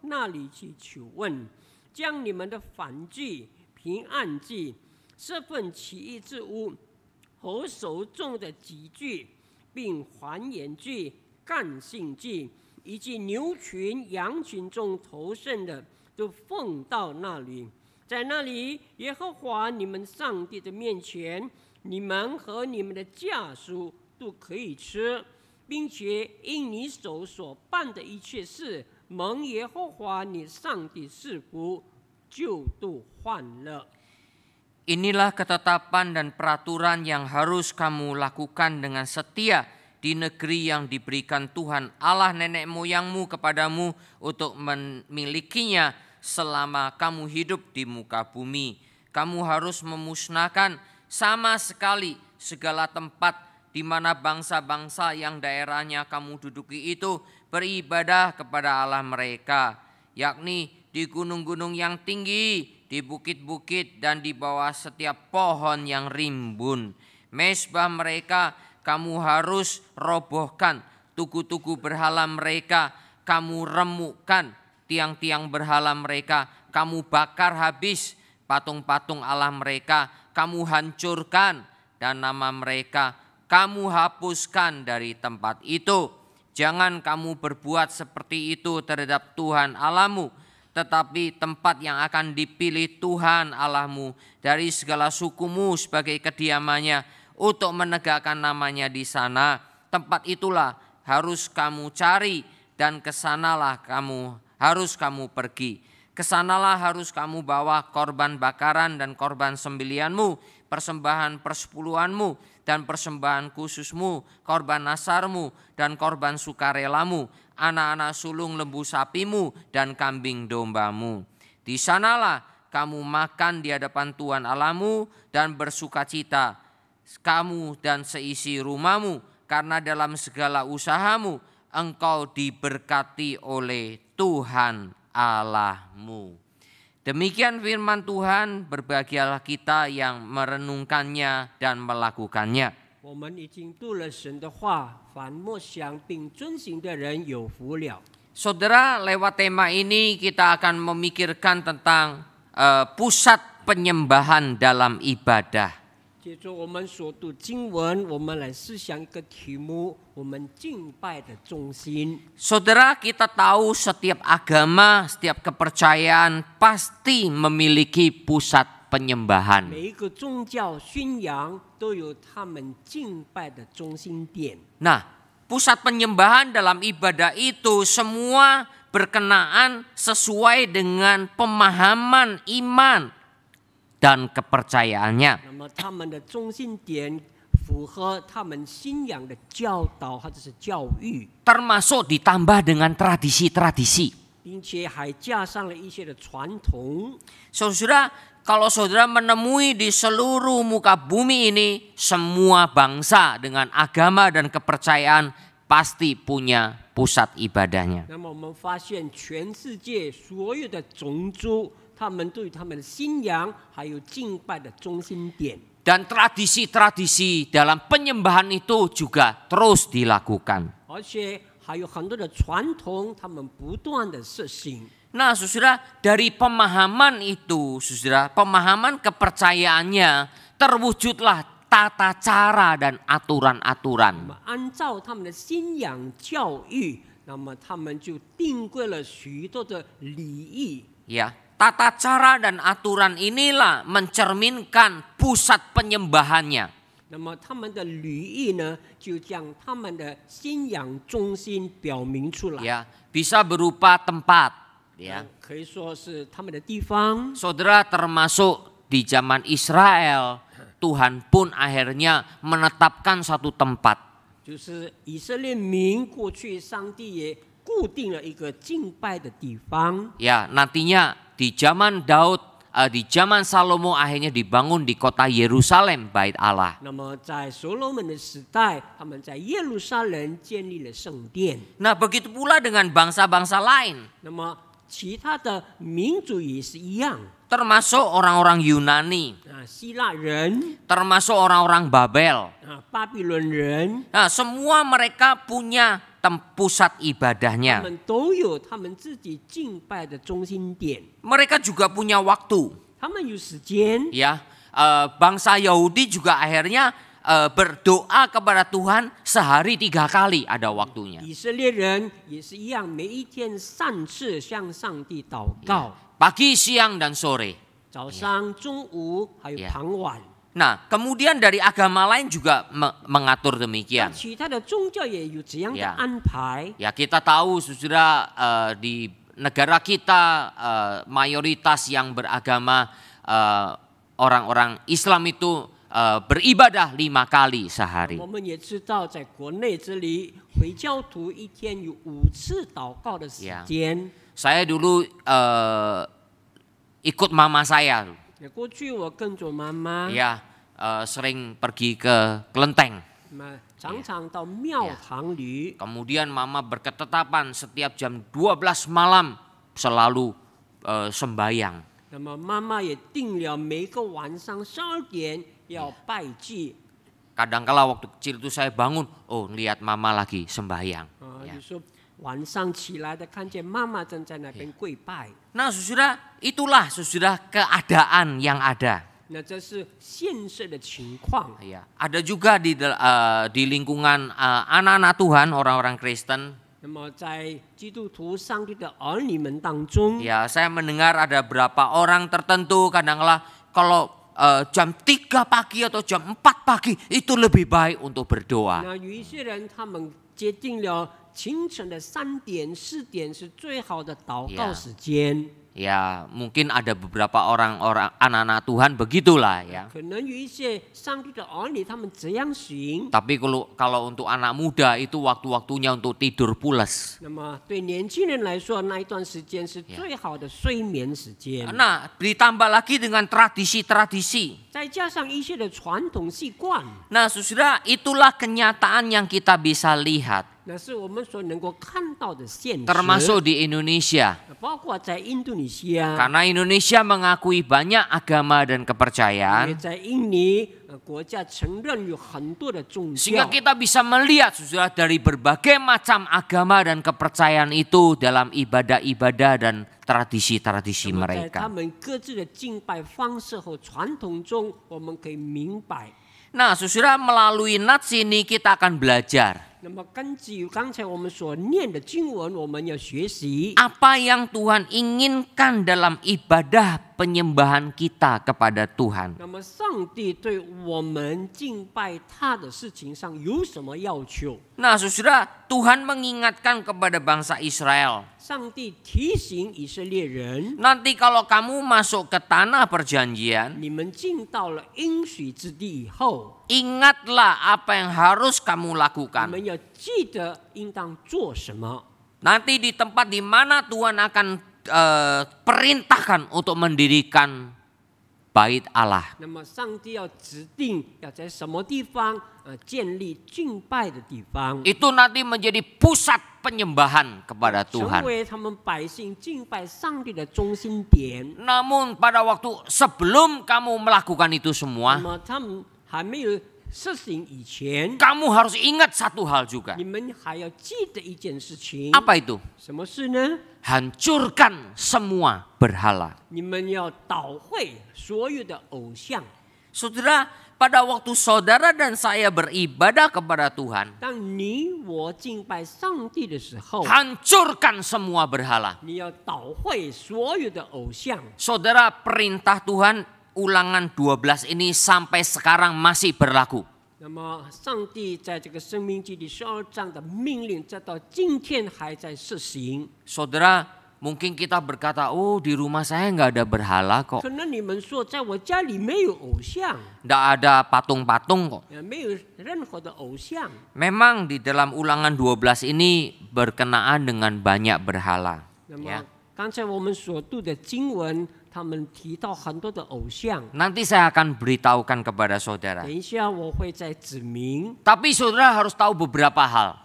那里去求问，将你们的反据、平安祭、这份奇异之物和手中的几具，并还原句、干性句，以及牛群、羊群中头生的，都奉到那里，在那里耶和华你们上帝的面前，你们和你们的家属都可以吃，并且因你手所办的一切事。蒙耶和华你上帝赐福，救度患乐。Inilah ketetapan dan peraturan yang harus kamu lakukan dengan setia di negeri yang diberikan Tuhan Allah nenek moyangmu kepadamu untuk memilikinya selama kamu hidup di muka bumi. Kamu harus memusnahkan sama sekali segala tempat di mana bangsa-bangsa yang daerahnya kamu duduki itu beribadah kepada Allah mereka, yakni di gunung-gunung yang tinggi, di bukit-bukit dan di bawah setiap pohon yang rimbun. Mesbah mereka kamu harus robohkan, tugu-tugu berhala mereka kamu remukkan, tiang-tiang berhala mereka kamu bakar habis, patung-patung Allah mereka kamu hancurkan dan nama mereka kamu hapuskan dari tempat itu. Jangan kamu berbuat seperti itu terhadap Tuhan Allahmu, tetapi tempat yang akan dipilih Tuhan Allahmu dari segala sukumu sebagai kediamannya untuk menegakkan namanya di sana. Tempat itulah harus kamu cari dan kesanalah kamu harus kamu pergi. Kesanalah harus kamu bawa korban bakaran dan korban sembelianmu, persembahan persepuluhanmu, dan persembahan khususmu, korban nasarmu dan korban sukarelamu, anak-anak sulung lembu sapimu dan kambing dombamu. Di sanalah kamu makan di hadapan Tuhan Alamu dan bersuka cita kamu dan seisi rumahmu karena dalam segala usahamu engkau diberkati oleh Tuhan Allahmu. Demikian firman Tuhan, berbahagialah kita yang merenungkannya dan melakukannya. Saudara, lewat tema ini kita akan memikirkan tentang uh, pusat penyembahan dalam ibadah. Saudara, kita tahu setiap agama, setiap kepercayaan pasti memiliki pusat penyembahan. Nah, pusat penyembahan dalam ibadah itu semua berkenaan sesuai dengan pemahaman iman dan kepercayaannya. Termasuk ditambah dengan tradisi-tradisi. Saudara, kalau saudara menemui di seluruh muka bumi ini semua bangsa dengan agama dan kepercayaan pasti punya pusat ibadahnya. 他们对他们的信仰还有敬拜的中心点。Dan tradisi-tradisi dalam penyembahan itu juga terus dilakukan. Nah, saudara, dari pemahaman itu, saudara, pemahaman kepercayaannya terwujudlah tata cara dan aturan-aturan. Ya, Tata cara dan aturan inilah mencerminkan pusat penyembahannya. Ya, bisa berupa tempat. Ya. Nah, Saudara termasuk di zaman Israel, Tuhan pun akhirnya menetapkan satu tempat. Ya, nantinya di zaman Daud uh, di zaman Salomo akhirnya dibangun di kota Yerusalem bait Allah. Nah, begitu pula dengan bangsa-bangsa lain. Termasuk orang-orang Yunani. Termasuk orang-orang Babel. Nah, semua mereka punya pusat ibadahnya. Mereka juga punya waktu. Ya, bangsa Yahudi juga akhirnya eh, berdoa kepada Tuhan sehari tiga kali ada waktunya. Ya, pagi, siang, dan sore. Ya. Nah, kemudian dari agama lain juga mengatur demikian. Ya, ya kita tahu sudah eh, uh, di negara kita uh, mayoritas yang beragama orang eh, orang-orang Islam itu uh, beribadah lima kali sehari. Ya. Saya dulu uh, ikut mama saya. Ya, Eh, sering pergi ke kelenteng. Yeah. Iya. Kemudian mama berketetapan setiap jam 12 malam selalu uh, sembayang. Iya. Kadangkala waktu kecil itu saya bangun, oh lihat mama lagi sembayang. Ah, ya. kan iya. Nah susudah itulah susudah keadaan yang ada. 那这是现实的情况。Ya, ada juga di uh, di lingkungan eh, anak-anak uh, Tuhan orang-orang Kristen. 那么在基督徒上帝的儿女们当中，ya saya mendengar ada berapa orang tertentu kadanglah kalau uh, jam 3 pagi atau jam 4 pagi itu lebih baik untuk berdoa. Nah, 有一些人他们决定了清晨的三点四点是最好的祷告时间。Yeah ya mungkin ada beberapa orang-orang anak-anak Tuhan begitulah ya. Tapi kalau kalau untuk anak muda itu waktu-waktunya untuk tidur pulas. Nah, ditambah lagi dengan tradisi-tradisi. Nah, sesudah itulah kenyataan yang kita bisa lihat termasuk di Indonesia. Karena Indonesia mengakui banyak agama dan kepercayaan. Sehingga kita bisa melihat sudah dari berbagai macam agama dan kepercayaan itu dalam ibadah-ibadah dan tradisi-tradisi mereka. Nah, sesudah melalui nats ini kita akan belajar. 那么根据刚才我们所念的经文，我们要学习 apa yang Tuhan inginkan dalam ibadah penyembahan kita kepada Tuhan. 那么上帝对我们敬拜他的事情上有什么要求？Nah, Tuhan mengingatkan kepada bangsa Israel. Nanti kalau kamu masuk ke tanah perjanjian, ingatlah apa yang harus kamu lakukan. Nanti di tempat di mana Tuhan akan eh, perintahkan untuk mendirikan bait Allah. Itu nanti menjadi pusat penyembahan kepada Tuhan. Namun pada waktu sebelum kamu melakukan itu semua, kamu harus ingat satu hal juga. Apa itu? Hancurkan semua berhala. Saudara, pada waktu saudara dan saya beribadah kepada Tuhan, hancurkan semua berhala. Saudara, perintah Tuhan ulangan 12 ini sampai sekarang masih berlaku. Saudara, mungkin kita berkata, oh di rumah saya nggak ada berhala kok. tidak ada patung-patung kok. Ya, Memang di dalam ulangan 12 ini berkenaan dengan banyak berhala. Ya. 刚才我们所读的经文，他们提到很多的偶像。Nanti saya akan beritahukan kepada saudara. Tapi saudara harus tahu beberapa hal.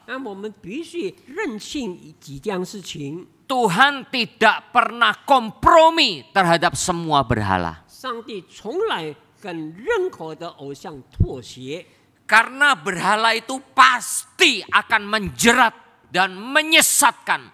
Tuhan tidak pernah kompromi terhadap semua berhala. Karena berhala itu pasti akan menjerat dan menyesatkan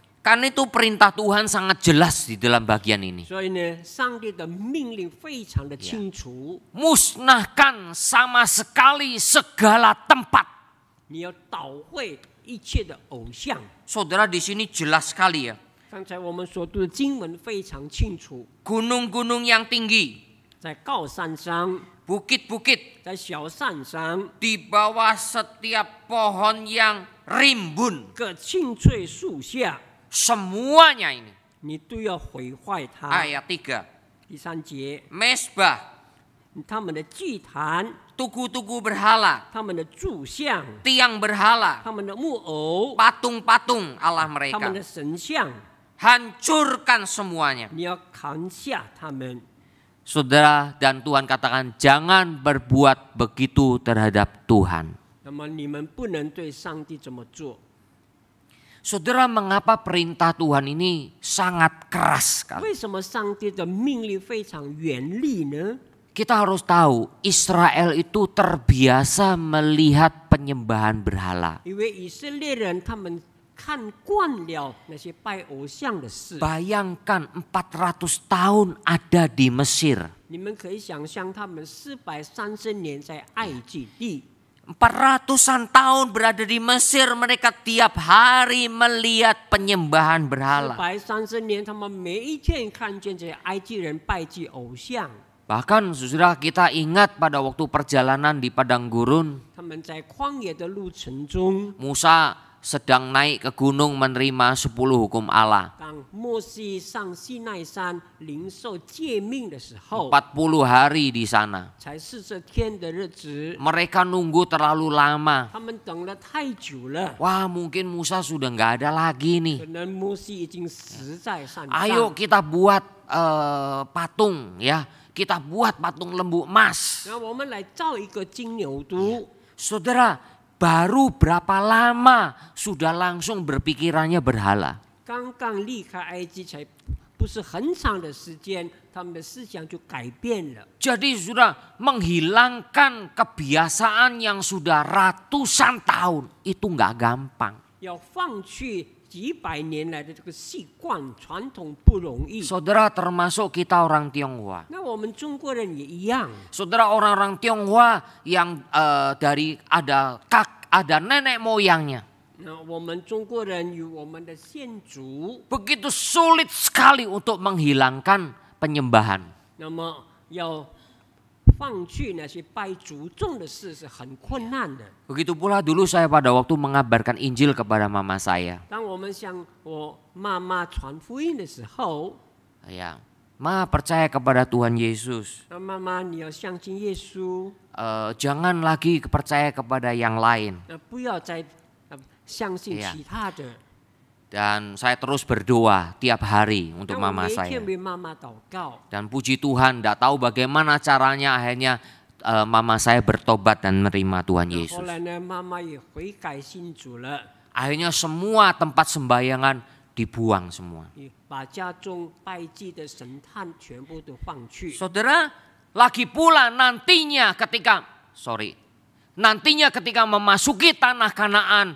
Karena itu perintah Tuhan sangat jelas di dalam bagian ini. Ya. Musnahkan sama sekali segala tempat. Saudara di sini jelas sekali ya. Gunung-gunung yang tinggi. Bukit-bukit. Di bawah setiap pohon yang rimbun. Semuanya ini. Ayat 3. Mesbah. Tugu-tugu berhala. Tiang berhala. Patung-patung Allah mereka. Hancurkan semuanya. Saudara dan Tuhan katakan jangan berbuat begitu terhadap Tuhan. Saudara, mengapa perintah Tuhan ini sangat keras sekali? Kita harus tahu Israel itu terbiasa melihat penyembahan berhala. Bayangkan 400 tahun ada di Mesir. Empat ratusan tahun berada di Mesir, mereka tiap hari melihat penyembahan berhala. Bahkan sudah kita ingat pada waktu perjalanan di padang gurun, Musa sedang naik ke gunung menerima sepuluh hukum Allah. 40 hari di sana. Mereka nunggu terlalu lama. Wah mungkin Musa sudah nggak ada lagi nih. Ayo kita buat uh, patung ya. Kita buat patung lembu emas. Ya, iya. Saudara, baru berapa lama sudah langsung berpikirannya berhala. Jadi sudah menghilangkan kebiasaan yang sudah ratusan tahun itu nggak gampang. 要放弃 Saudara termasuk kita orang Tionghoa. Saudara orang orang-orang Tionghoa yang uh, dari ada kak ada nenek moyangnya. Nah, Begitu sulit sekali untuk menghilangkan penyembahan. 那么要 begitu pula dulu saya pada waktu mengabarkan Injil kepada mama saya. Ya, Ma percaya kepada Tuhan Yesus. Mama, Uh, jangan lagi percaya kepada yang lain. Uh, dan saya terus berdoa tiap hari untuk mama saya. Dan puji Tuhan, tidak tahu bagaimana caranya akhirnya e, mama saya bertobat dan menerima Tuhan ya, Yesus. Ya akhirnya semua tempat sembayangan dibuang semua. Ya, Saudara, lagi pula nantinya ketika, sorry, nantinya ketika memasuki tanah Kanaan,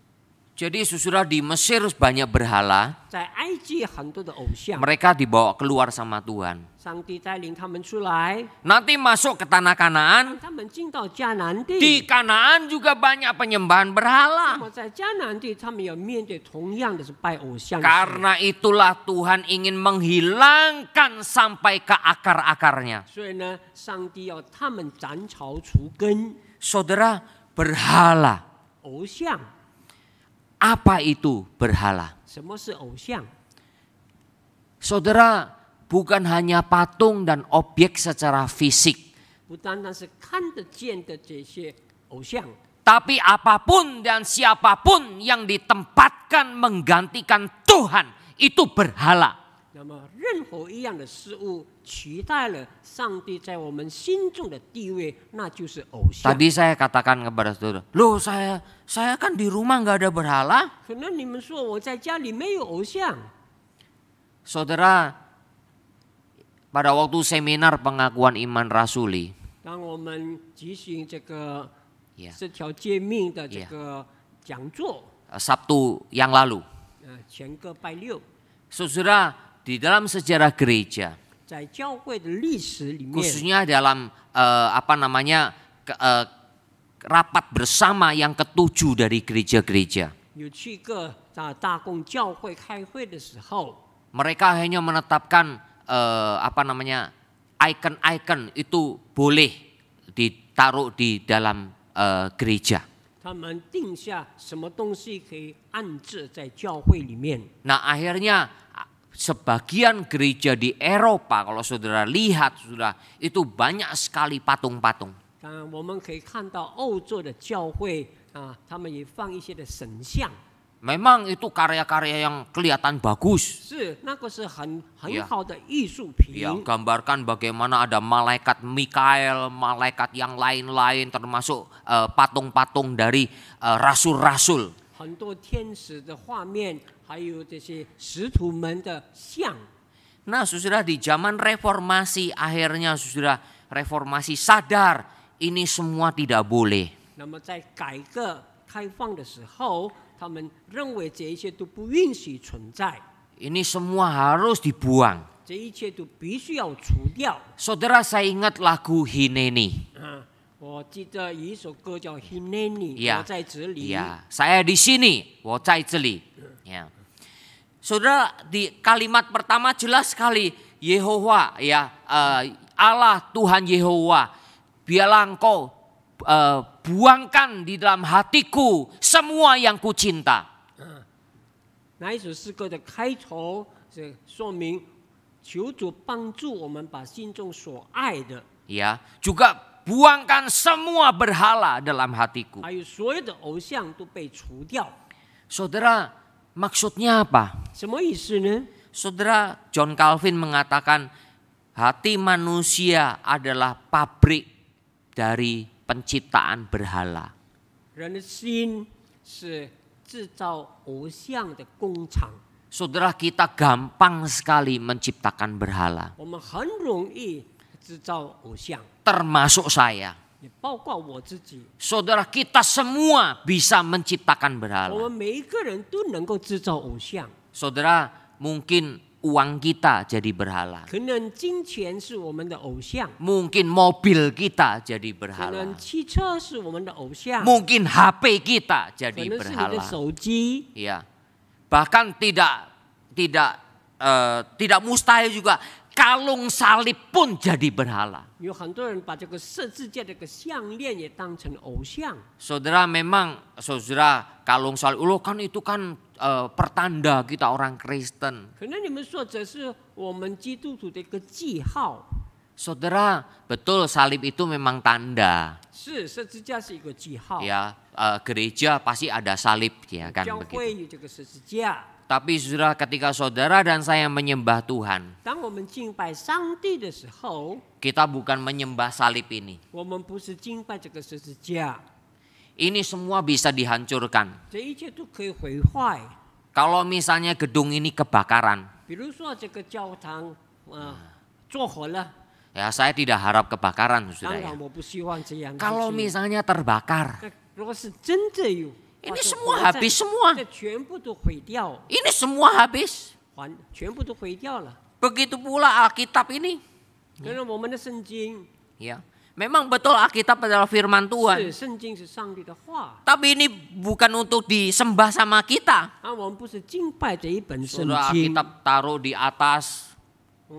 Jadi susulah di Mesir banyak berhala. Mereka dibawa keluar sama Tuhan. Nanti masuk ke tanah Kanaan. Di Kanaan juga banyak penyembahan berhala. Karena itulah Tuhan ingin menghilangkan sampai ke akar-akarnya. Saudara, berhala apa itu berhala? Saudara, bukan hanya patung dan objek secara fisik. Tapi apapun dan siapapun yang ditempatkan menggantikan Tuhan itu berhala. 那么任何一样的事物取代了上帝在我们心中的地位，那就是偶像。Tadi saya katakan kepada saudara, loh saya saya kan di rumah nggak ada berhala. 可能你们说我在家里没有偶像。Saudara, pada waktu seminar pengakuan iman rasuli. 当我们举行这个这条诫命的这个讲座。Sabtu yang lalu. 前个拜六。Saudara, di dalam sejarah gereja, khususnya dalam uh, apa namanya ke, uh, rapat bersama yang ketujuh dari gereja-gereja. Mereka hanya menetapkan uh, apa namanya icon-icon itu boleh ditaruh di dalam uh, gereja. Nah akhirnya sebagian gereja di Eropa kalau saudara lihat sudah itu banyak sekali patung-patung. Nah, Memang itu karya-karya yang kelihatan bagus. Ya. gambarkan bagaimana ada malaikat Mikael, malaikat yang lain-lain termasuk eh, patung-patung uh, dari eh, rasul-rasul. Uh, Nah, sudah di zaman reformasi akhirnya sudah reformasi sadar ini semua tidak boleh. Ini semua harus dibuang. Saudara, saya ingat lagu Hineni. ya, saya di sini, Saudara di kalimat pertama jelas sekali Yehowa ya eh, Allah Tuhan Yehowa biarlah engkau eh, buangkan di dalam hatiku semua yang kucinta. Nah, itu juga buangkan semua berhala dalam hatiku. Saudara, Maksudnya apa? Semua isunya. Saudara John Calvin mengatakan hati manusia adalah pabrik dari penciptaan berhala. Saudara kita gampang sekali menciptakan berhala. Termasuk saya. Saudara kita semua bisa menciptakan berhala. Saudara mungkin uang kita jadi berhala. Mungkin mobil kita jadi berhala. Mungkin HP kita jadi berhala. Ya. Bahkan tidak tidak uh, tidak mustahil juga kalung salib pun jadi berhala. Saudara memang saudara kalau soal ulo kan itu kan eh, pertanda kita orang Kristen. Saudara betul salib itu memang tanda. ya, gereja pasti ada salib ya kan begitu. Tapi sudah ketika saudara dan saya menyembah Tuhan. Kita bukan menyembah salib ini. Ini semua bisa dihancurkan. Kalau misalnya gedung ini kebakaran. Ya saya tidak harap kebakaran Ya. Kalau misalnya terbakar. Ini semua habis semua. Ini semua habis. Begitu pula Alkitab ini. Ya. Memang betul Alkitab adalah firman Tuhan. Tapi ini bukan untuk disembah sama kita. Sudah Alkitab taruh di atas.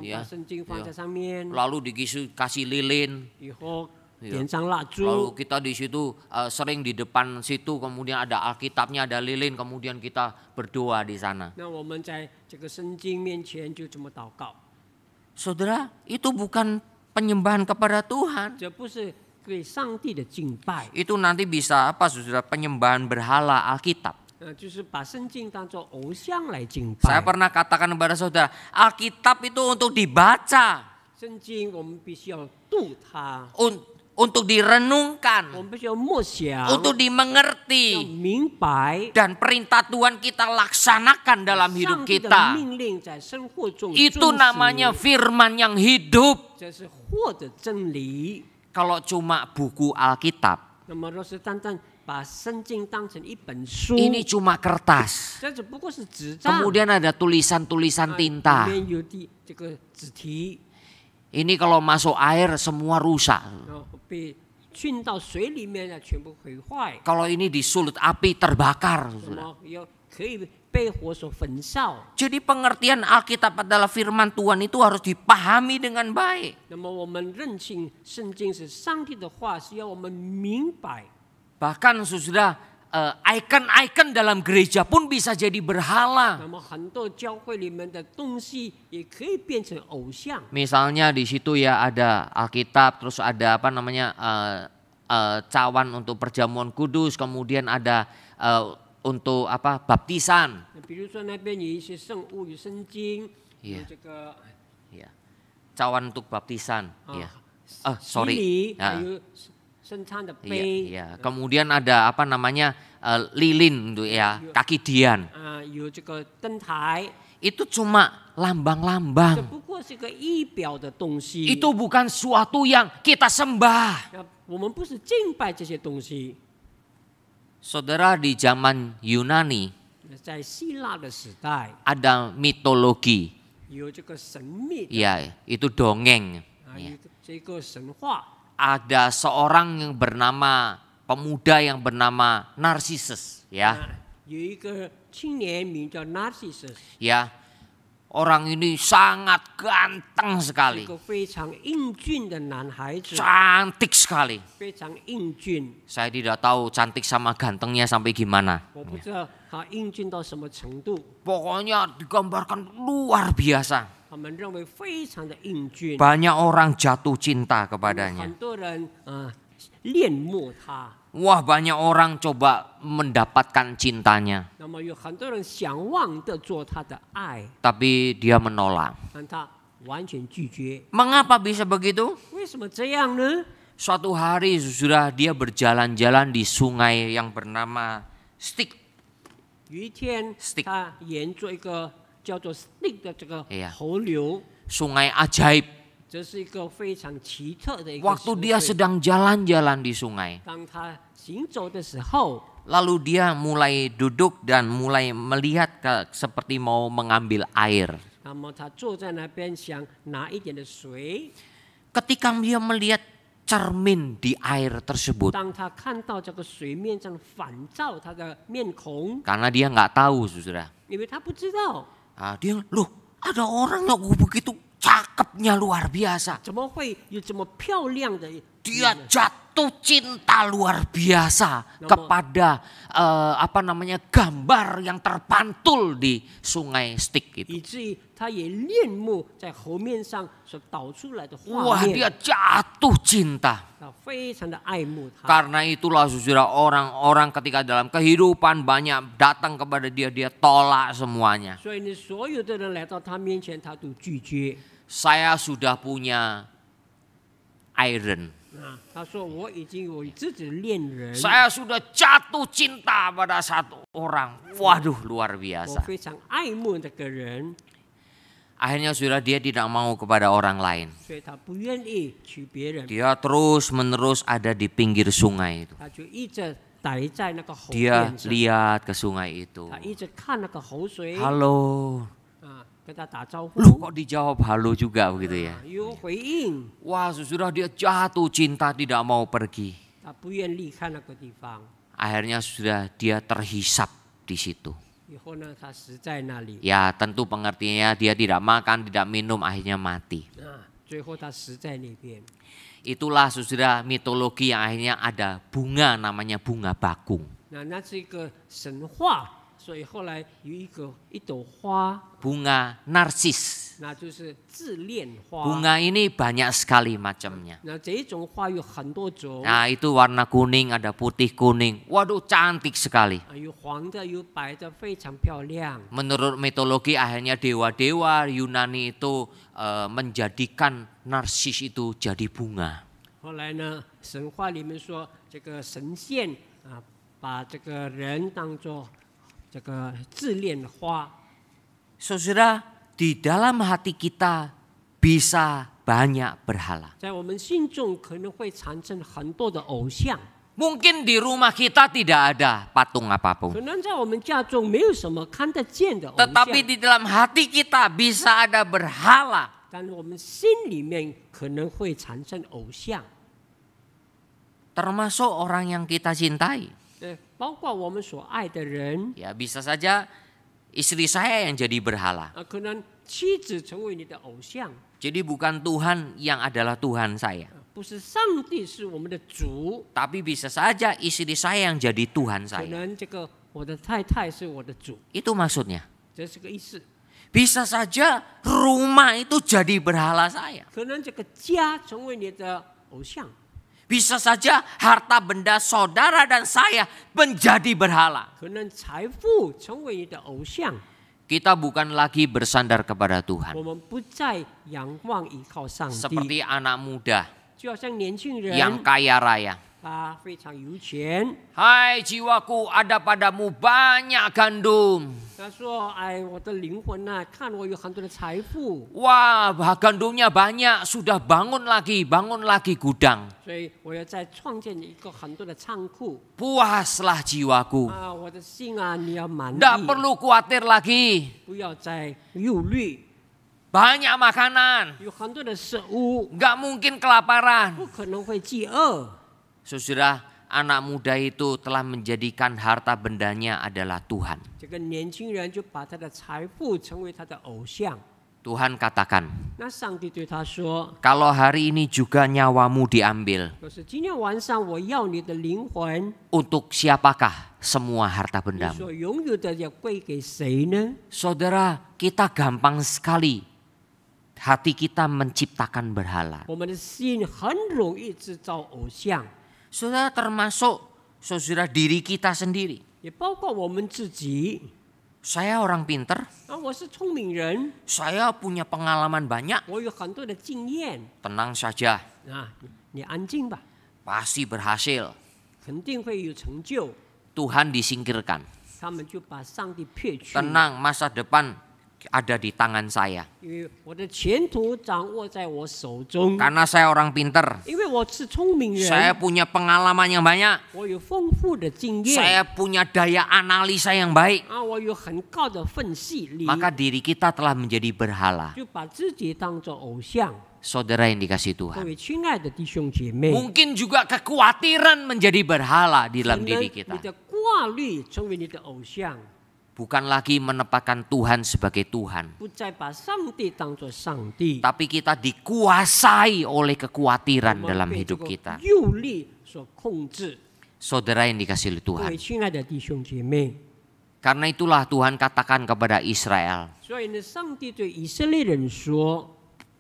Ya. Oh, ya. Lalu dikasih kasih lilin. Iya. Lalu kita di situ uh, sering di depan situ kemudian ada Alkitabnya, ada lilin, kemudian kita berdoa di sana. Nah, saudara, itu bukan penyembahan kepada Tuhan. Itu nanti bisa apa saudara penyembahan berhala Alkitab. Nah, oh, Saya pernah katakan kepada saudara, Alkitab itu untuk dibaca. 圣经我们必须要读它。Un untuk direnungkan, ya, ya. untuk dimengerti, ya, dan perintah Tuhan kita laksanakan dalam hidup kita. Itu namanya firman yang hidup. Kalau cuma buku Alkitab, ini cuma kertas. Kemudian ada tulisan-tulisan tinta. Ini kalau masuk air semua rusak. Oh. 被浸到水里面呢，全部毁坏。Kalau ini disulut api terbakar, Jadi pengertian Alkitab adalah firman Tuhan itu harus dipahami dengan baik. Bahkan sudah Eh, icon-icon uh, dalam gereja pun bisa jadi berhala. Misalnya di situ ya ada Alkitab, terus ada apa namanya uh, uh, cawan untuk perjamuan kudus, kemudian ada uh, untuk apa baptisan. Cawan untuk baptisan. Ah, Oh, sorry. Nah. Iya, iya, Kemudian ada apa namanya eh, lilin untuk gitu ya, kaki dian. Ah, itu cuma lambang-lambang. Itu bukan suatu yang kita sembah. Ya, Saudara di zaman Yunani ya, ada mitologi. Ya, itu dongeng. Ya ada seorang yang bernama pemuda yang bernama Narcissus ya. Nah, ya. Orang ini sangat ganteng sekali. Cantik sekali. Saya tidak tahu cantik sama gantengnya sampai gimana. Pokoknya digambarkan luar biasa. Banyak orang jatuh cinta kepadanya. Wah banyak orang coba mendapatkan cintanya. Tapi dia menolak. Mengapa bisa begitu? Suatu hari sudah dia berjalan-jalan di sungai yang bernama Stik. Stik. 叫做 Snake ajaib. Waktu dia sedang jalan-jalan di sungai. Lalu dia mulai duduk dan mulai melihat ke, seperti mau mengambil air. Ketika dia melihat cermin di air tersebut. Karena dia nggak tahu, saudara. Ah, dia loh ada orang yang begitu cakepnya luar biasa. 怎么会有这么漂亮的 dia jatuh cinta luar biasa kepada uh, apa namanya gambar yang terpantul di sungai Stik itu. Wah dia jatuh cinta. Karena itulah saudara orang-orang ketika dalam kehidupan banyak datang kepada dia dia tolak semuanya. Saya sudah punya iron Nah. Saya sudah jatuh cinta pada satu orang. Waduh, luar biasa. Akhirnya sudah dia tidak mau kepada orang lain. Dia terus menerus ada di pinggir sungai itu. Dia lihat ke sungai itu. Halo, Loh kok dijawab halo juga begitu ya? Ah, Wah sudah dia jatuh cinta tidak mau pergi. Akhirnya sudah dia terhisap di situ. Ya, ya tentu pengertiannya dia tidak makan, tidak minum, akhirnya mati. Ah, Itulah sudah mitologi yang akhirnya ada bunga namanya bunga bakung. Nah, 所以后来有一个一朵花，bunga narsis. bunga ini banyak sekali macamnya. Nah, itu warna kuning, ada putih kuning. Waduh, cantik sekali. Menurut mitologi akhirnya dewa-dewa Yunani itu e, menjadikan narsis itu jadi bunga. 这个自恋花。Saudara, di dalam hati kita bisa banyak berhala. Mungkin di rumah kita tidak ada patung apapun. Tetapi di dalam hati kita bisa ada berhala. Termasuk orang yang kita cintai. 包括我们所爱的人。Ya bisa saja istri saya yang jadi berhala. Ah, jadi bukan Tuhan yang adalah Tuhan saya. Tapi bisa saja istri saya yang jadi Tuhan saya. Itu maksudnya. Bisa saja rumah itu jadi berhala saya. Bisa saja harta benda saudara dan saya menjadi berhala. Kita bukan lagi bersandar kepada Tuhan. Seperti anak muda yang kaya raya Hai jiwaku, ada padamu banyak gandum. Wah, gandumnya banyak, sudah bangun lagi, bangun lagi gudang. Puaslah jiwaku. Tidak perlu khawatir lagi. Banyak makanan. 有很多的食物。Gak mungkin kelaparan. 不可能会饥饿。Saudara, anak muda itu telah menjadikan harta bendanya adalah Tuhan. Tuhan katakan, kalau hari ini juga nyawamu diambil, untuk siapakah semua harta bendamu? Saudara, kita gampang sekali hati kita menciptakan berhala saudara termasuk saudara diri kita sendiri. Ya, Saya orang pinter. Ah, Saya punya pengalaman banyak. Kan Tenang saja. Nah, Pasti berhasil. Tuhan disingkirkan. Tenang, masa depan ada di tangan saya. Karena saya orang pinter. Saya punya pengalaman yang banyak. Saya punya daya analisa yang baik. Maka diri kita telah menjadi berhala. Saudara yang dikasih Tuhan. Mungkin juga kekhawatiran menjadi berhala di dalam diri kita bukan lagi menempatkan Tuhan sebagai Tuhan. Tapi kita dikuasai oleh kekhawatiran dalam hidup kita. Saudara yang dikasih Tuhan. Karena itulah Tuhan katakan kepada Israel.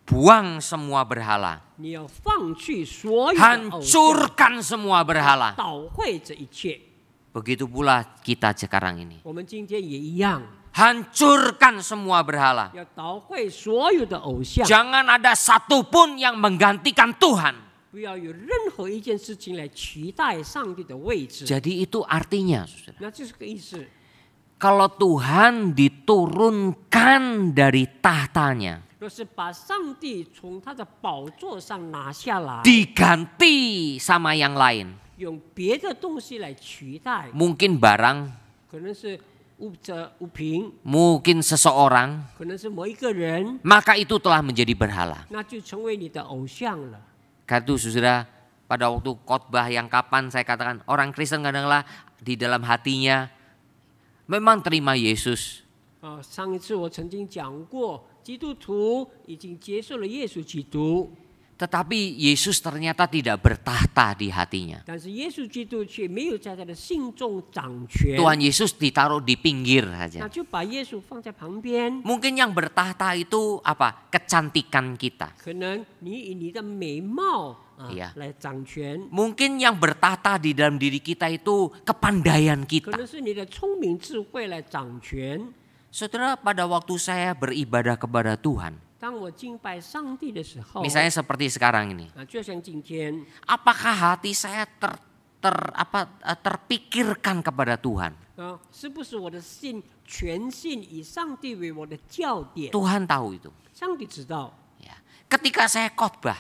Buang semua berhala. Hancurkan semua berhala. Begitu pula kita sekarang ini. Hancurkan semua berhala. Jangan ada satupun yang menggantikan Tuhan. Jadi itu artinya, Kalau Tuhan diturunkan dari tahtanya, diganti sama yang lain mungkin barang, mungkin seseorang, maka itu telah menjadi berhala. Karena sudah pada waktu khotbah yang kapan saya katakan orang Kristen kadanglah di dalam hatinya memang terima Yesus. Uh, 上一次我曾经讲过，基督徒已经接受了耶稣基督。tetapi Yesus ternyata tidak bertahta di hatinya. Tuhan Yesus ditaruh di pinggir saja. Nah, Mungkin yang bertahta itu apa? Kecantikan kita. Ya. Mungkin yang bertahta di dalam diri kita itu kepandaian kita. Saudara, pada waktu saya beribadah kepada Tuhan, Misalnya seperti sekarang ini. Apakah hati saya ter, ter apa eh，terpikirkan kepada Tuhan? Tuhan tahu itu. Ya. Ketika saya khotbah,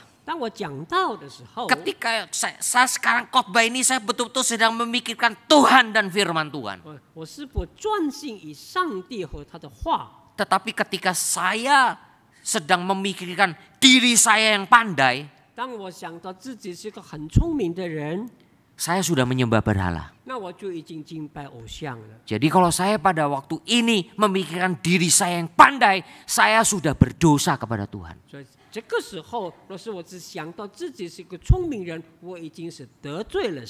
Ketika saya, saya sekarang khotbah ini saya betul-betul sedang memikirkan Tuhan dan firman Tuhan. Tetapi ketika saya sedang memikirkan diri saya yang pandai. Saya sudah menyembah berhala. Jadi kalau saya pada waktu ini memikirkan diri saya yang pandai, saya sudah berdosa kepada Tuhan.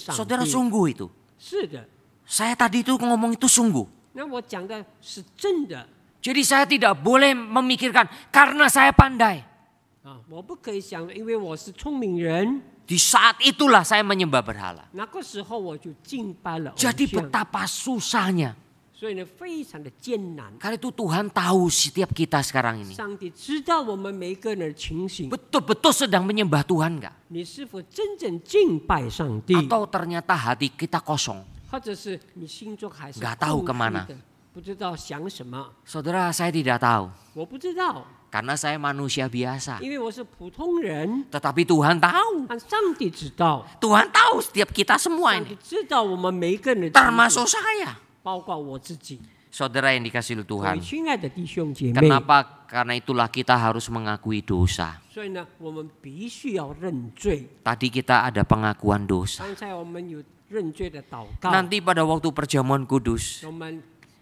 Saudara sungguh itu. Saya tadi itu ngomong itu sungguh. Jadi saya tidak boleh memikirkan karena saya pandai. Ah, Di saat itulah saya menyembah berhala. Jadi betapa susahnya. Karena itu Tuhan tahu setiap kita sekarang ini. Betul-betul sedang menyembah Tuhan enggak? Atau ternyata hati kita kosong. Enggak tahu kemana. Saudara, saya tidak tahu. Karena saya manusia biasa. Tetapi Tuhan tahu. Tuhan tahu setiap kita semua ini. Termasuk saya. Saudara yang dikasih Tuhan. Kenapa? Karena itulah kita harus mengakui dosa. Tadi kita ada pengakuan dosa. Nanti pada waktu perjamuan kudus,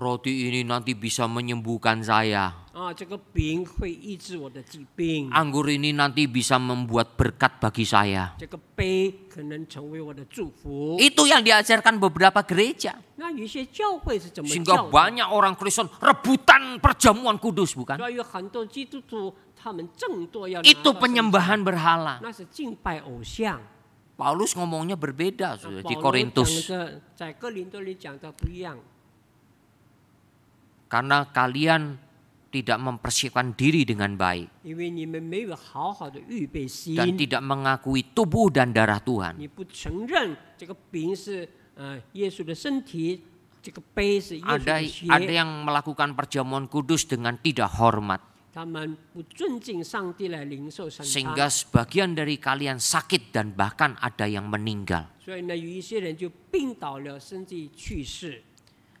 roti ini nanti bisa menyembuhkan saya. Ah, Anggur ini nanti bisa membuat berkat bagi saya. Itu yang diajarkan beberapa gereja. Nah, iya, Sehingga banyak orang Kristen rebutan perjamuan kudus, bukan? Itu penyembahan berhala. Nah, Paulus ngomongnya berbeda di nah, Korintus karena kalian tidak mempersiapkan diri dengan baik dan tidak mengakui tubuh dan darah Tuhan. Ada, ada yang melakukan perjamuan kudus dengan tidak hormat. Sehingga sebagian dari kalian sakit dan bahkan ada yang meninggal.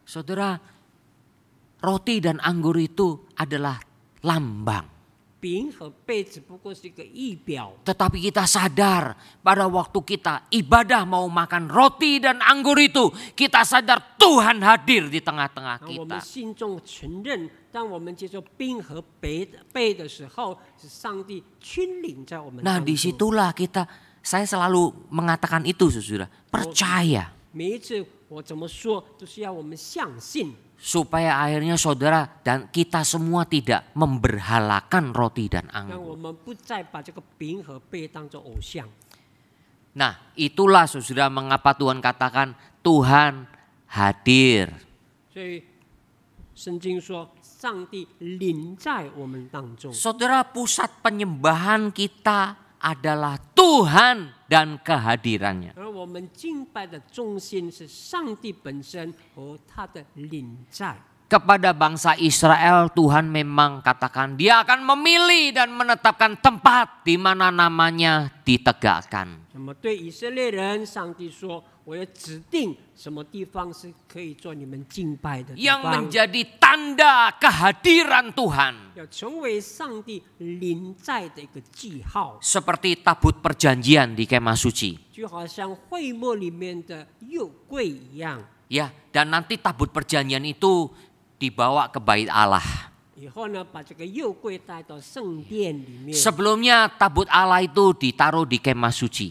Saudara, roti dan anggur itu adalah lambang. Tetapi kita sadar pada waktu kita ibadah mau makan roti dan anggur itu, kita sadar Tuhan hadir di tengah-tengah kita. Nah disitulah kita, saya selalu mengatakan itu sesudah, percaya supaya akhirnya saudara dan kita semua tidak memberhalakan roti dan ya, anggur. Nah, itulah saudara mengapa Tuhan katakan Tuhan hadir. Saudara pusat penyembahan kita adalah Tuhan dan kehadirannya. Kepada bangsa Israel Tuhan memang katakan dia akan memilih dan menetapkan tempat di mana namanya ditegakkan. 那么对以色列人，上帝说：“ yang menjadi tanda kehadiran Tuhan. seperti tabut perjanjian di kemah suci. dan nanti tabut perjanjian itu dibawa ke bait Allah. Sebelumnya tabut Allah itu ditaruh di kemah suci.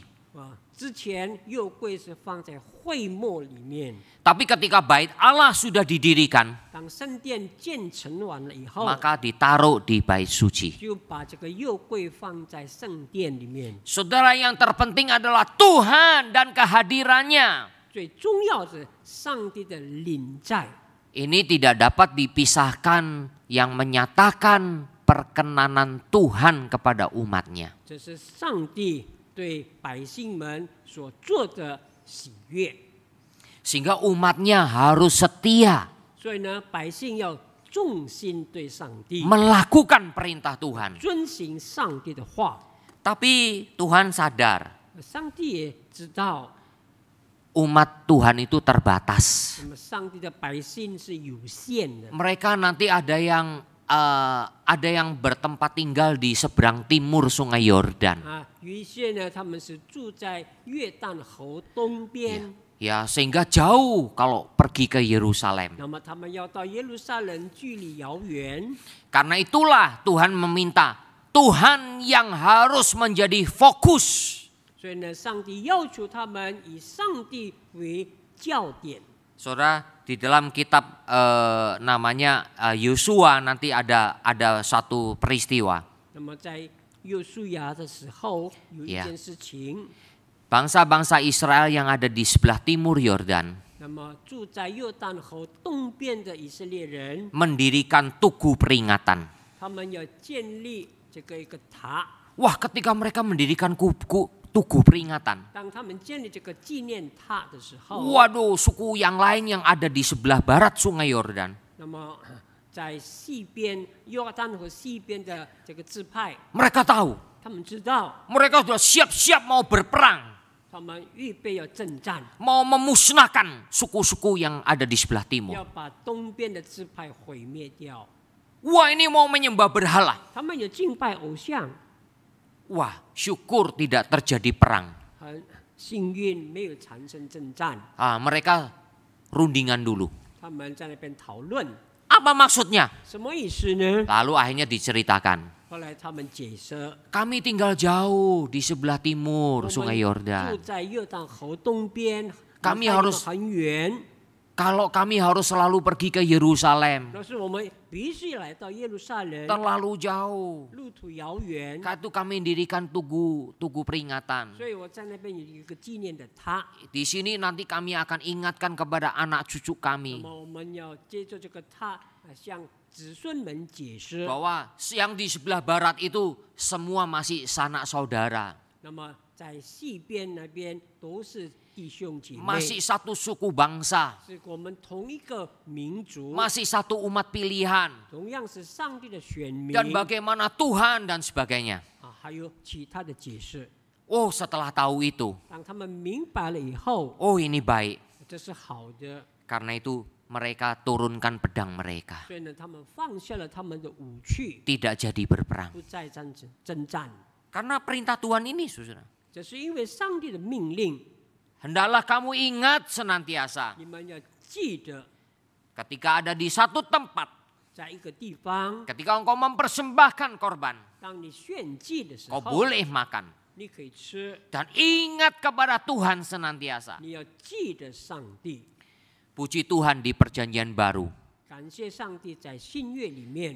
Tapi ketika bait Allah sudah didirikan, maka ditaruh di bait suci. Saudara yang terpenting adalah Tuhan dan kehadirannya. Ini tidak dapat dipisahkan yang menyatakan perkenanan Tuhan kepada umatnya. 对百姓们所做的喜悦，sehingga umatnya harus setia Melakukan perintah Tuhan. 遵行上帝的话。Tapi Tuhan sadar Umat Tuhan itu terbatas. Mereka nanti ada yang uh, ada yang bertempat tinggal di seberang timur Sungai Yordan. Ya, ya sehingga jauh kalau pergi ke Yerusalem. Karena itulah Tuhan meminta Tuhan yang harus menjadi fokus. Saudara di dalam kitab e, namanya eh, Yosua nanti ada ada satu peristiwa. Ya. Bangsa-bangsa Israel yang ada di sebelah timur Yordan mendirikan tugu peringatan. Wah, ketika mereka mendirikan kubu tugu peringatan. Waduh, suku yang lain yang ada di sebelah barat Sungai Yordan. Mereka tahu. Mereka sudah siap-siap mau berperang. Mau memusnahkan suku-suku yang ada di sebelah timur. Wah ini mau menyembah berhala wah syukur tidak terjadi perang. Ah, mereka rundingan dulu. Apa maksudnya? Lalu akhirnya diceritakan. Kami tinggal jauh di sebelah timur Sungai Yordan. Kami harus kalau kami harus selalu pergi ke Yerusalem. Terlalu jauh. itu kami dirikan tugu, tugu peringatan. Di sini nanti kami akan ingatkan kepada anak cucu kami. Bahwa yang di sebelah barat itu semua masih sanak saudara. 那么在西边那边都是 masih satu suku bangsa, masih satu umat pilihan, dan bagaimana Tuhan dan sebagainya. Oh setelah tahu itu, oh ini baik. Karena itu mereka turunkan pedang mereka. Tidak jadi berperang. Karena perintah Tuhan ini, saudara. Hendaklah kamu ingat senantiasa. Ketika ada di satu tempat. Ketika engkau mempersembahkan korban. Kau boleh makan. Dan ingat kepada Tuhan senantiasa. Puji Tuhan di perjanjian baru.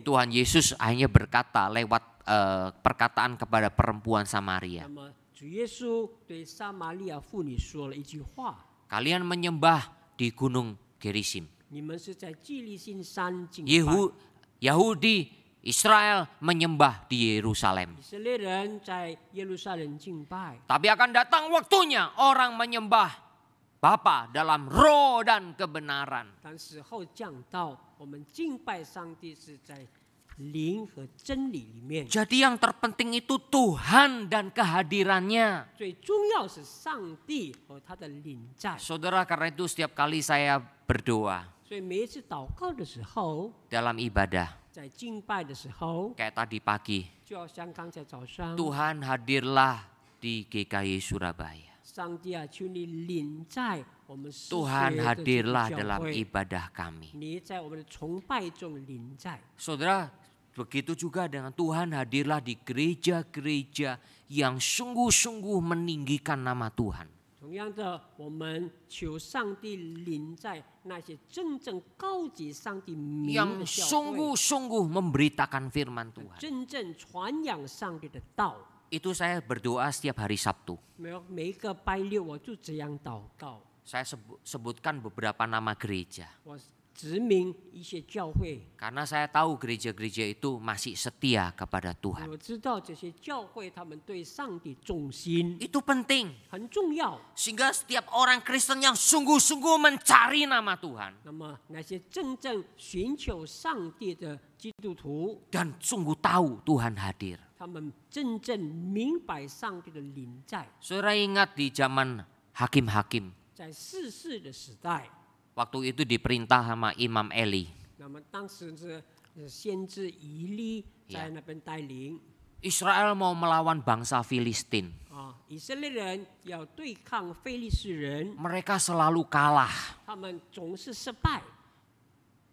Tuhan Yesus hanya berkata lewat uh, perkataan kepada perempuan Samaria. Kalian menyembah di gunung Gerizim. Yehu, Yahudi Israel menyembah di Yerusalem. Tapi akan datang waktunya orang menyembah Bapa dalam roh dan kebenaran. Jadi yang terpenting itu Tuhan dan kehadirannya. Saudara karena itu setiap kali saya berdoa. Dalam ibadah. Kayak tadi pagi. Tuhan hadirlah di GKI Surabaya. Tuhan hadirlah dalam ibadah kami. Saudara, begitu juga dengan Tuhan hadirlah di gereja-gereja yang sungguh-sungguh meninggikan nama Tuhan. Yang sungguh-sungguh memberitakan firman Tuhan itu saya berdoa setiap hari Sabtu. Saya sebutkan beberapa nama gereja. Karena saya tahu gereja-gereja itu masih setia kepada Tuhan. Itu penting. Sehingga setiap orang Kristen yang sungguh-sungguh mencari nama Tuhan. Dan sungguh tahu Tuhan hadir. Saudara ingat di zaman hakim-hakim. Waktu itu diperintah sama Imam Eli. Ya. Israel mau melawan bangsa Filistin. Ah, Mereka selalu kalah.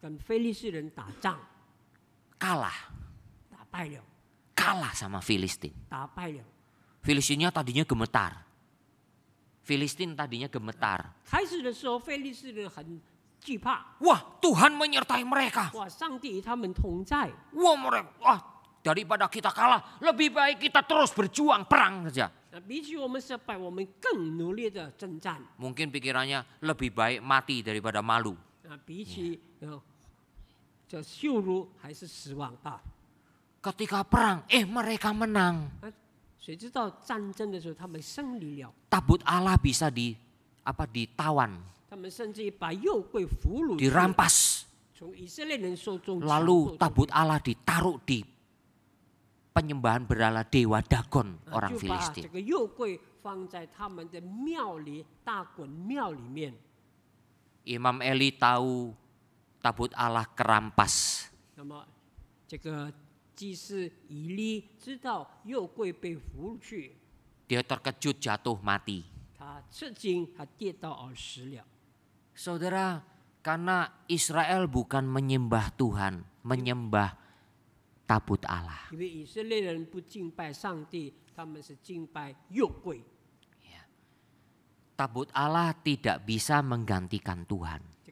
跟非利士人打仗，kalah. sama Filistin. tadinya gemetar. Filistin tadinya gemetar. Tuhan menyertai mereka. Wah, 哇，上帝与他们同在。Wah, mereka, wah, daripada kita kalah, lebih baik kita terus berjuang perang saja. Mungkin pikirannya lebih baik mati daripada malu. 啊，比起 ketika perang, eh mereka menang. 谁知道战争的时候他们胜利了？Tabut Allah bisa di apa ditawan, dirampas, lalu tabut Allah ditaruh di penyembahan berhala dewa Dagon orang Filistin. Imam Eli tahu tabut Allah kerampas. Dia terkejut jatuh mati. Saudara, karena Israel bukan menyembah Tuhan, menyembah tabut Allah. Tabut Allah tidak bisa menggantikan Tuhan.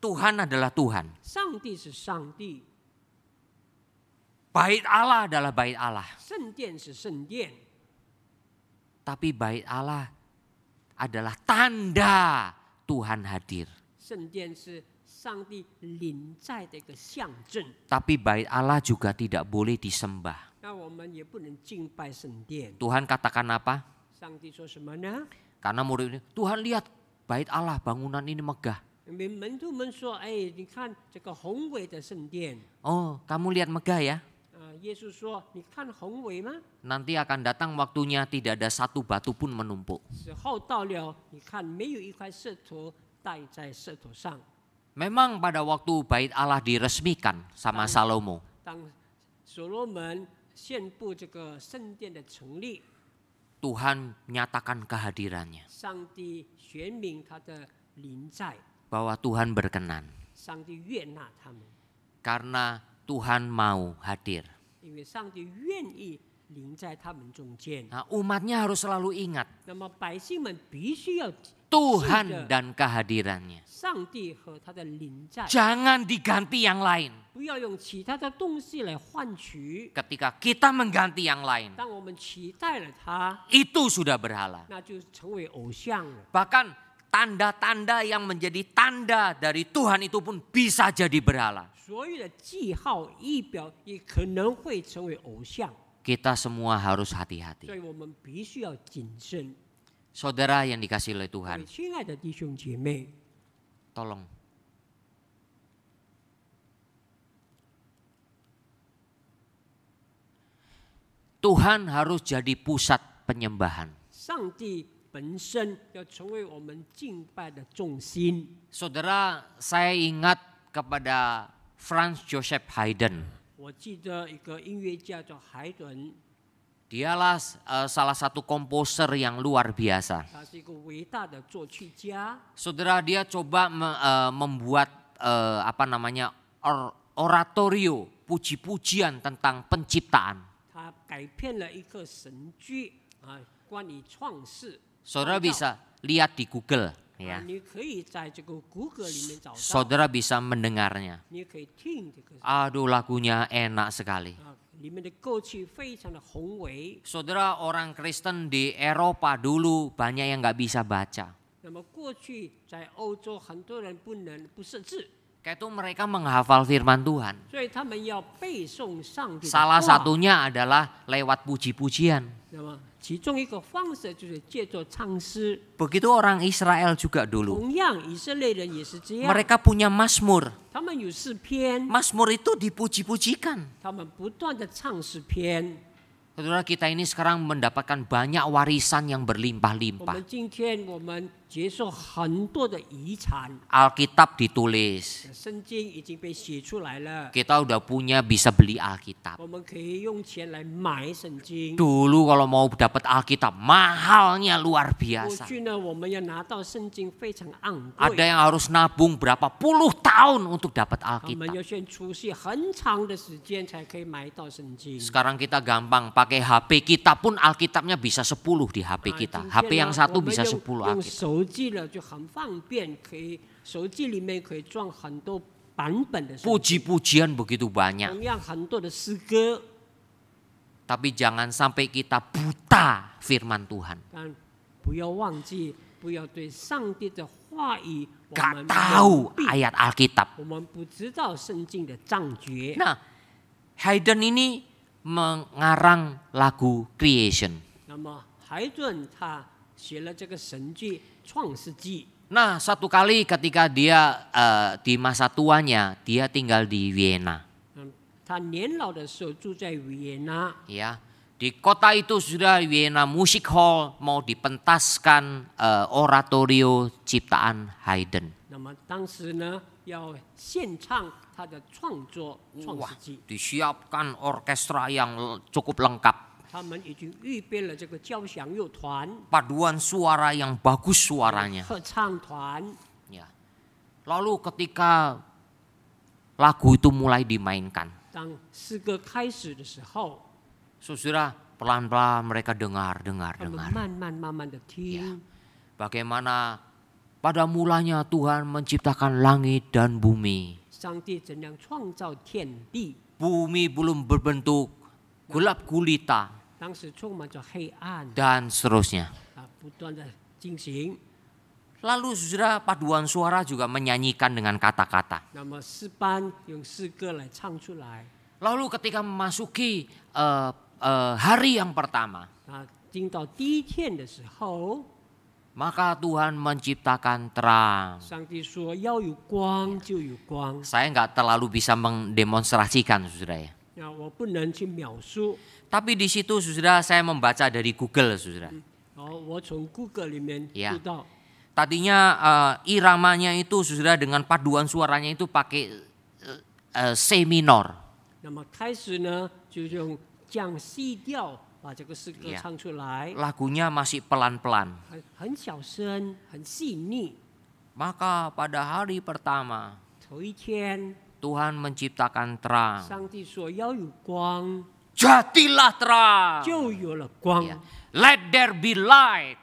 Tuhan adalah Tuhan. Bait Allah adalah bait Allah. Tapi bait Allah adalah tanda Tuhan hadir. Tapi bait Allah juga tidak boleh disembah. Tuhan katakan apa? Karena murid ini, Tuhan lihat bait Allah bangunan ini megah. Oh, kamu lihat megah ya? Nanti akan datang waktunya tidak ada satu batu pun menumpuk. Memang pada waktu bait Allah diresmikan sama Salomo. Tuhan nyatakan kehadirannya bahwa Tuhan berkenan. Karena Tuhan mau hadir. Nah, umatnya harus selalu ingat. Tuhan dan kehadirannya. Jangan diganti yang lain. Ketika kita mengganti yang lain, itu sudah berhala. Bahkan tanda-tanda yang menjadi tanda dari Tuhan itu pun bisa jadi berhala. Kita semua harus hati-hati. Saudara yang dikasih oleh Tuhan, tolong Tuhan harus jadi pusat penyembahan. 上帝 Saudara, saya ingat kepada Franz Joseph Haydn. Dialah uh, eh, salah satu komposer yang luar biasa. Saudara dia coba eh, membuat eh, apa namanya oratorio puji-pujian tentang penciptaan. Saudara bisa lihat di Google ya. Saudara bisa mendengarnya. Aduh lagunya enak sekali. Ah, Saudara orang Kristen di Eropa dulu banyak yang nggak bisa baca itu mereka menghafal firman Tuhan. Salah satunya adalah lewat puji-pujian. Begitu orang Israel juga dulu. Mereka punya Mazmur. Mazmur itu dipuji-pujikan. Saudara kita ini sekarang mendapatkan banyak warisan yang berlimpah-limpah. Alkitab ditulis. Kita udah punya bisa beli Alkitab. Dulu kalau mau dapat Alkitab mahalnya luar biasa. Ada yang harus nabung berapa puluh tahun untuk dapat Alkitab. Sekarang kita gampang pakai HP kita pun Alkitabnya bisa 10 di HP kita. HP yang satu bisa 10 Alkitab. 手机了就很方便，可以手机里面可以装很多版本的。Puji-pujian begitu banyak. Tapi jangan sampai kita buta firman Tuhan. 但不要忘记，不要对上帝的话语我 Gak tahu ayat Alkitab. 我们不知道圣经的藏诀。Nah, Haydn ini mengarang lagu Creation. Nah, satu kali ketika dia uh, di masa tuanya, dia tinggal di Vienna. Ya, di kota itu sudah Vienna Music Hall mau dipentaskan uh, oratorio ciptaan Haydn. Wah, disiapkan orkestra yang cukup lengkap paduan suara yang bagus suaranya. Ya. Lalu ketika lagu itu mulai dimainkan. Saudara, pelan-pelan mereka dengar, dengar, dengar. Ya. Bagaimana pada mulanya Tuhan menciptakan langit dan bumi. Bumi belum berbentuk gelap gulita dan seterusnya. Lalu saudara paduan suara juga menyanyikan dengan kata-kata. Lalu ketika memasuki uh, uh, hari yang pertama, maka Tuhan menciptakan terang. Saya nggak terlalu bisa mendemonstrasikan saudara ya. Ya, Tapi di situ saudara saya membaca dari Google saudara. Hmm. Oh, ya. Tadinya eh, iramanya itu saudara dengan paduan suaranya itu pakai uh, uh, C minor. Ya. Lagunya masih pelan-pelan. Maka pada hari pertama, Tuhan menciptakan terang. Jadilah terang. Let there be light.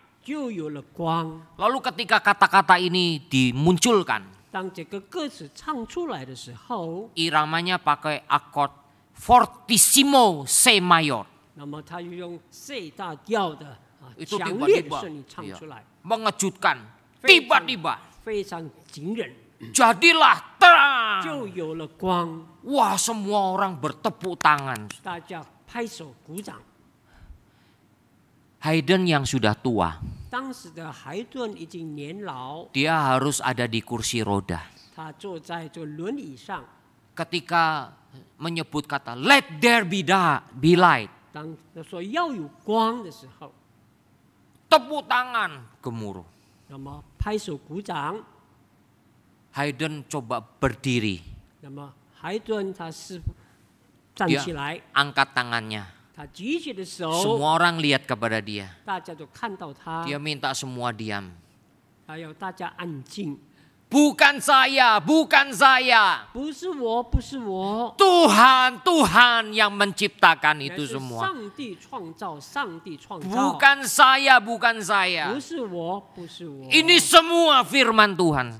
Lalu ketika kata-kata ini dimunculkan. Iramanya pakai akord fortissimo C mayor. Itu tiba-tiba mengejutkan. Tiba-tiba. 非常惊人。jadilah terang. Wah, semua orang bertepuk tangan. Hayden yang sudah tua. Dia harus ada di kursi roda. Ketika menyebut kata let there be, da, be light. Tepuk tangan gemuruh. 那么拍手鼓掌。Haydn coba berdiri. Dia angkat tangannya. Semua orang lihat kepada dia. Dia minta semua diam. Bukan saya, bukan saya. Tuhan, Tuhan yang menciptakan itu semua. Bukan saya, bukan saya. Ini semua firman Tuhan.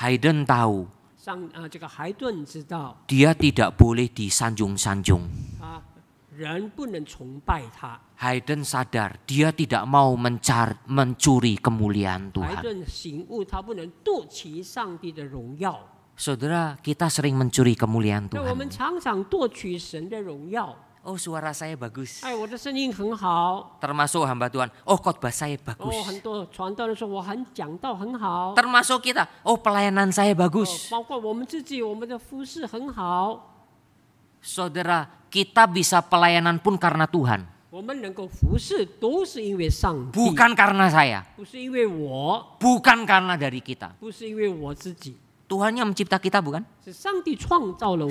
Haydn tahu. Dia tidak boleh disanjung-sanjung. Ah，Hayden sadar dia tidak mau mencar, mencuri kemuliaan Tuhan. Saudara, kita sering mencuri kemuliaan Tuhan. Oh suara saya bagus. Termasuk hamba Tuhan. Oh khotbah saya bagus. Termasuk kita. Oh pelayanan saya bagus. Saudara, kita bisa pelayanan pun karena Tuhan. Bukan karena saya. Bukan karena dari kita. Tuhan yang mencipta kita bukan?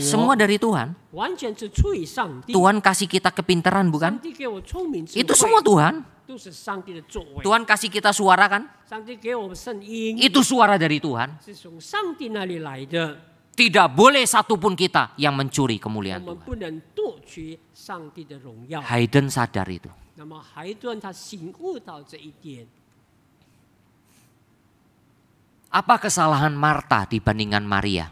Semua dari Tuhan. Tuhan kasih kita kepintaran bukan? Itu semua Tuhan. Tuhan kasih kita suara kan? Itu suara dari Tuhan. Tidak boleh satupun kita yang mencuri kemuliaan Tuhan. Haydn sadar itu. Apa kesalahan Marta dibandingkan Maria?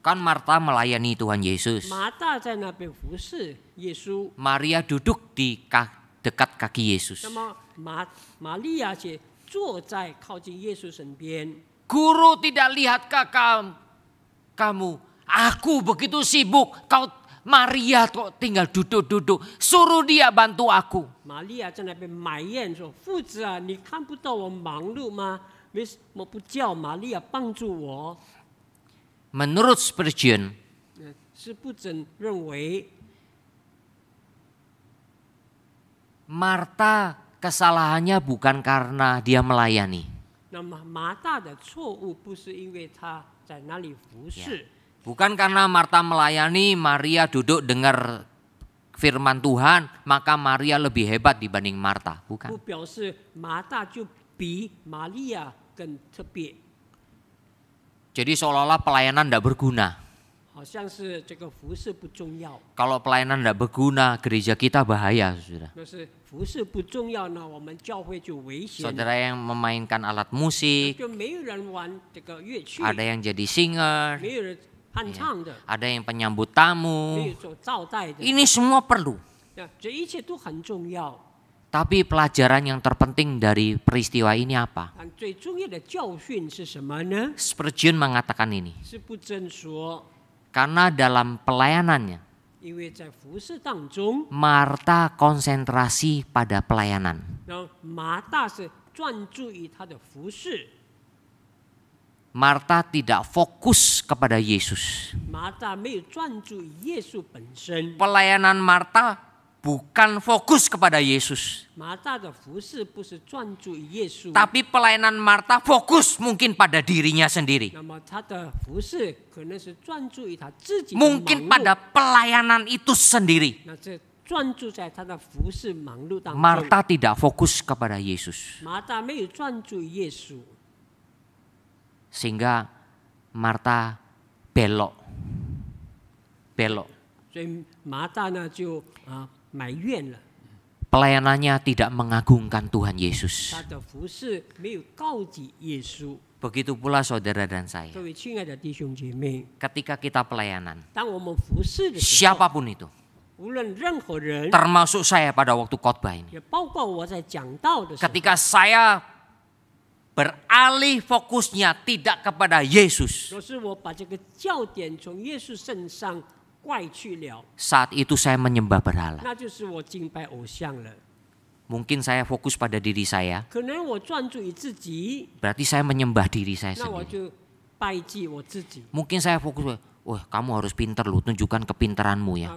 Kan Marta melayani Tuhan Yesus. Maria duduk di dekat kaki Yesus. Guru tidak lihatkah kamu? Aku begitu sibuk, kau Maria kok tinggal duduk-duduk, suruh dia bantu aku. Maria 在那边埋怨说：“父子啊，你看不到我忙碌吗？为什么不叫玛利亚帮助我？” Menurut Spurgeon, 是不准认为 Marta kesalahannya bukan karena dia melayani. Ya. Bukan karena Marta melayani, Maria duduk dengar firman Tuhan, maka Maria lebih hebat dibanding Marta, bukan? Jadi seolah-olah pelayanan tidak berguna. Kalau pelayanan tidak berguna, gereja kita bahaya, saudara. Saudara yang memainkan alat musik, ada yang jadi singer, ya. ada yang penyambut tamu. Ini semua perlu. Tapi pelajaran yang terpenting dari peristiwa ini apa? Spurgeon mengatakan ini. Karena dalam pelayanannya, Marta konsentrasi pada pelayanan. Marta tidak fokus kepada Yesus. Pelayanan Marta bukan fokus kepada Yesus. Tapi pelayanan Marta fokus mungkin pada dirinya sendiri. Mungkin pada pelayanan itu sendiri. Marta tidak fokus kepada Yesus. Sehingga Marta belok. Belok. Pelayanannya tidak mengagungkan Tuhan Yesus. Begitu pula saudara dan saya. Ketika kita pelayanan, siapapun itu, termasuk saya pada waktu khotbah ini. Ketika saya beralih fokusnya tidak kepada Yesus. Saat itu saya menyembah berhala. Mungkin saya fokus pada diri saya. Berarti saya menyembah diri saya sendiri. Mungkin saya fokus, wah kamu harus pinter loh. tunjukkan kepintaranmu ya.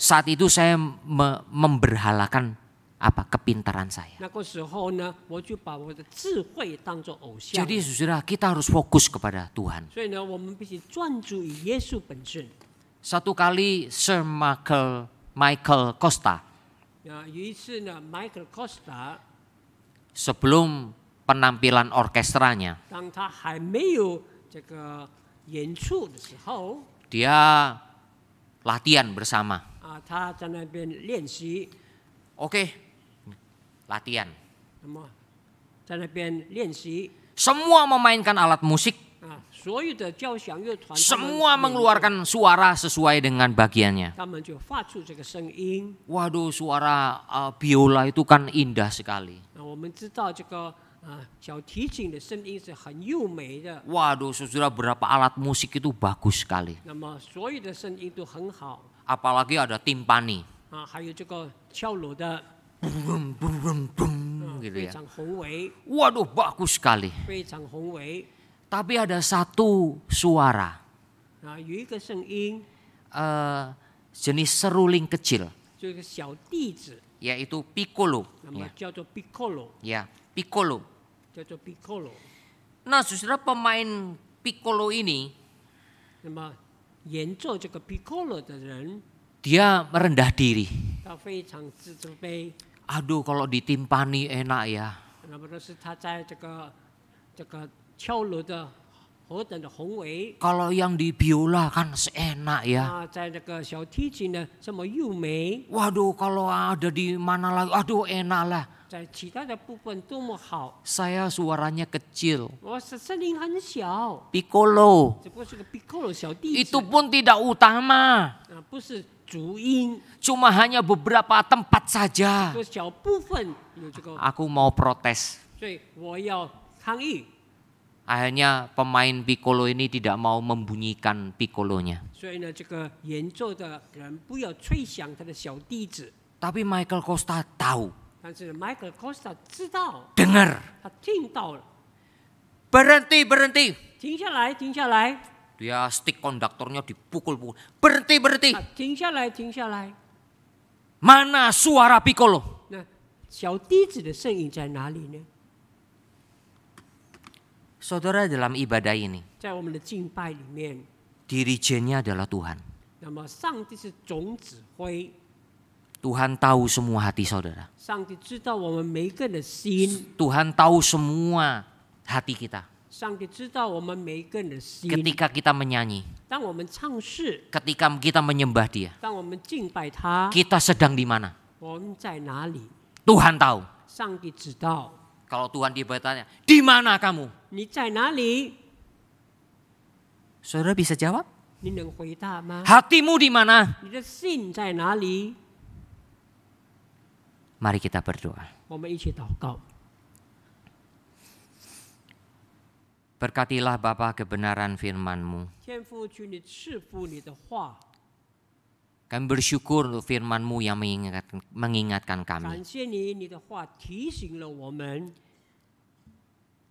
Saat itu saya me memberhalakan apa kepintaran saya. Jadi sudah kita harus fokus kepada Tuhan. Satu kali Sir Michael Costa. Michael Costa sebelum penampilan orkestranya. Dia latihan bersama. Oke, okay, latihan. Semua memainkan alat musik. Ah, Semua mengeluarkan suara sesuai dengan bagiannya. Waduh, suara uh, biola itu kan indah sekali. Ah, Waduh, sesudah berapa alat musik itu bagus sekali. Apalagi ada timpani bum bum bum oh, gitu ya. Waduh bagus sekali. Tapi ada satu suara. Uh, jenis seruling kecil. Yaitu piccolo. Ya. ya, piccolo. Nah, saudara pemain piccolo ini dia merendah diri. Aduh kalau ditimpani enak ya. Kalau yang di biola kan seenak ya. Waduh kalau ada di mana lagi, aduh enak lah. Saya suaranya kecil. Piccolo. Itu pun tidak utama. Cuma hanya beberapa tempat saja. Aku mau protes. Akhirnya pemain piccolo ini tidak mau membunyikan piccolonya. Tapi Michael Costa tahu. Dengar. Berhenti, berhenti. Dia ya, stick konduktornya dipukul-pukul. Berhenti, berhenti. Nah, Mana suara piccolo? Nah, saudara dalam ibadah ini, dirijennya adalah Tuhan. Tuhan tahu semua hati saudara. Tuhan tahu semua hati kita. Ketika kita menyanyi, ketika kita menyembah Dia, kita sedang di mana? Tuhan tahu. Kalau Tuhan bertanya, di mana kamu? Saudara bisa jawab? Hatimu di mana? Mari kita berdoa. Berkatilah Bapa kebenaran firman-Mu. Kami bersyukur untuk firman-Mu yang mengingatkan, mengingatkan kami.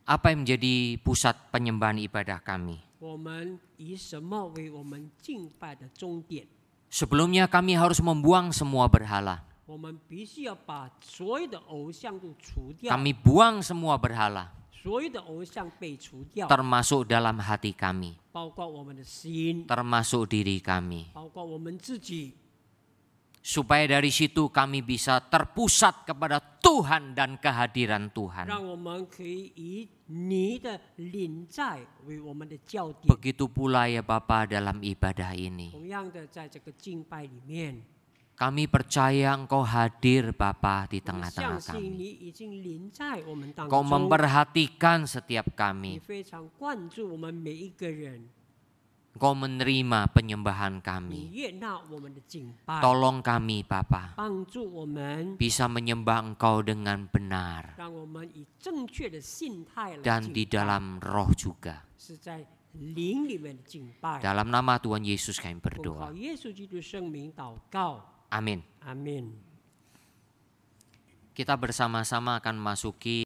Apa yang menjadi pusat penyembahan ibadah kami? Sebelumnya kami harus membuang semua berhala. Kami buang semua berhala termasuk dalam hati kami, termasuk diri kami, supaya dari situ kami bisa terpusat kepada Tuhan dan kehadiran Tuhan. Begitu pula ya Bapa dalam ibadah ini. Kami percaya Engkau hadir Bapa di tengah-tengah kami. Engkau memperhatikan setiap kami. Engkau menerima penyembahan kami. Tolong kami Bapa bisa menyembah Engkau dengan benar dan di dalam roh juga. Dalam nama Tuhan Yesus kami berdoa. Amin. Amin. Kita bersama-sama akan masuki